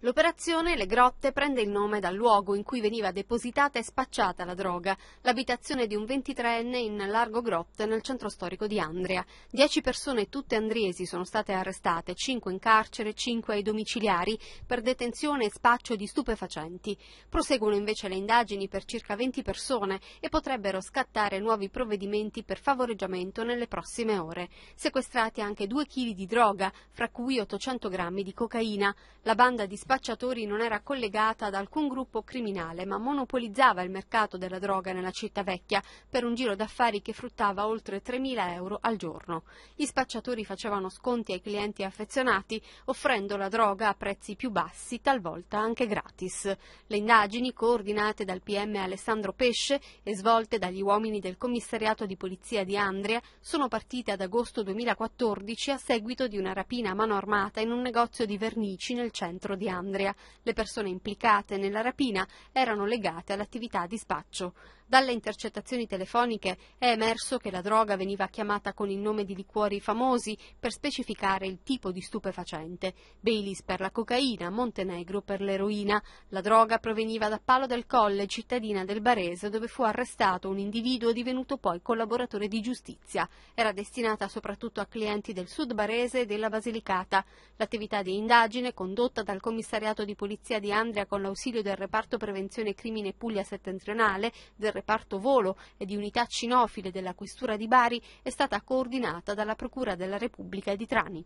L'operazione Le Grotte prende il nome dal luogo in cui veniva depositata e spacciata la droga, l'abitazione di un 23enne in Largo Grotte nel centro storico di Andria. Dieci persone, tutte andriesi, sono state arrestate, cinque in carcere, cinque ai domiciliari, per detenzione e spaccio di stupefacenti. Proseguono invece le indagini per circa 20 persone e potrebbero scattare nuovi provvedimenti per favoreggiamento nelle prossime ore. Sequestrati anche due chili di droga, fra cui 800 grammi di cocaina. La banda di spacciatori non era collegata ad alcun gruppo criminale, ma monopolizzava il mercato della droga nella città vecchia per un giro d'affari che fruttava oltre 3.000 euro al giorno. Gli spacciatori facevano sconti ai clienti affezionati, offrendo la droga a prezzi più bassi, talvolta anche gratis. Le indagini, coordinate dal PM Alessandro Pesce e svolte dagli uomini del commissariato di polizia di Andria, sono partite ad agosto 2014 a seguito di una rapina a mano armata in un negozio di vernici nel centro di Andria. Andria. Le persone implicate nella rapina erano legate all'attività di spaccio. Dalle intercettazioni telefoniche è emerso che la droga veniva chiamata con il nome di liquori famosi per specificare il tipo di stupefacente. Baileys per la cocaina, Montenegro per l'eroina. La droga proveniva da Palo del Colle, cittadina del Barese, dove fu arrestato un individuo divenuto poi collaboratore di giustizia. Era destinata soprattutto a clienti del sud barese e della Basilicata. L'attività di indagine, condotta dal commissariato di polizia di Andria con l'ausilio del reparto prevenzione crimine Puglia settentrionale, del reparto volo e di unità cinofile della Questura di Bari è stata coordinata dalla Procura della Repubblica di Trani.